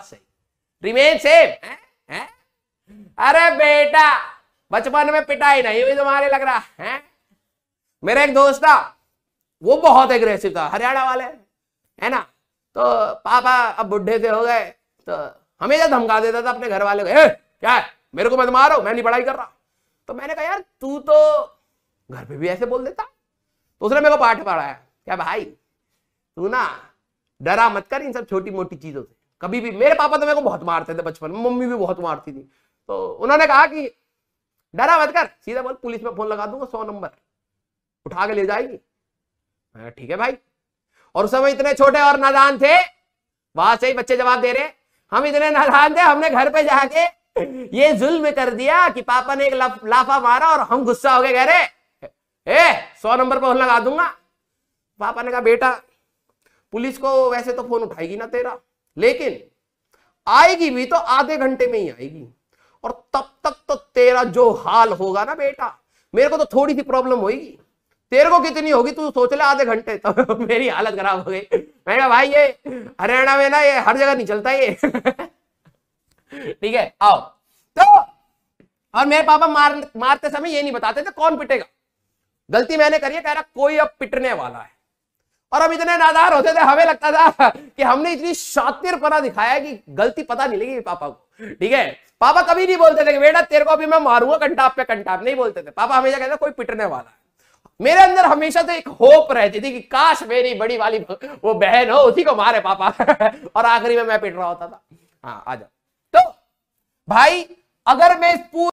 बात सही remain same अरे बेटा बचपन में पिटाई नहीं हुई तुम्हारे लग रहा है मेरा एक दोस्त था वो बहुत एग्रेसिव था हरियाणा वाले है ना तो पापा अब बुढ़े से हो गए तो हमेशा धमका देता था अपने घर वाले को क्या है मेरे को मत मारो मैं नहीं पढ़ाई कर रहा तो मैंने कहा यार तू तो घर पे भी ऐसे बोल देता तो उसने मेरे को पाठ पढ़ाया क्या भाई तू ना डरा मत कर इन सब छोटी मोटी चीजों से कभी भी मेरे पापा तो मेरे को बहुत मारते थे बचपन में मम्मी भी बहुत मारती थी तो उन्होंने कहा कि डरा मत कर सीधा बोल पुलिस में फोन लगा दूंगा सौ नंबर उठा के ले जाएगी ठीक है भाई और उस समय इतने छोटे और नादान थे वहां से ही बच्चे जवाब दे रहे हम इतने नादान थे हमने घर पे जाके ये जुल्म कर दिया कि पापा ने एक लाफा मारा और हम गुस्सा हो गए कह रहे ए सौ नंबर पर फोन लगा दूंगा पापा ने कहा बेटा पुलिस को वैसे तो फोन उठाएगी ना तेरा लेकिन आएगी भी तो आधे घंटे में ही आएगी और तब तक तो तेरा जो हाल होगा ना बेटा मेरे को तो थोड़ी सी प्रॉब्लम होगी तेरे को कितनी होगी तू सोच ले आधे घंटे तो मेरी हालत खराब हो गई मैंने भाई ये हरियाणा में ना ये हर जगह नहीं चलता ये ठीक है आओ तो और मेरे पापा मार मारते समय ये नहीं बताते थे कौन पिटेगा गलती मैंने करी है कह रहा कोई अब पिटने वाला है और हम इतने नादार होते थे हमें लगता था कि हमने इतनी शातिर पना दिखाया कि गलती पता नहीं लगी पापा को ठीक है पापा कभी नहीं बोलते थे कि बेटा तेरे को अभी मैं मारूंगा कंटाप पे कंटाप नहीं बोलते थे पापा हमेशा कहते कोई पिटने वाला मेरे अंदर हमेशा से एक होप रहती थी कि काश मेरी बड़ी वाली वो बहन हो उसी को मारे पापा और आखिरी में मैं पिट रहा होता था हाँ आ जाओ तो भाई अगर मैं इस पूरे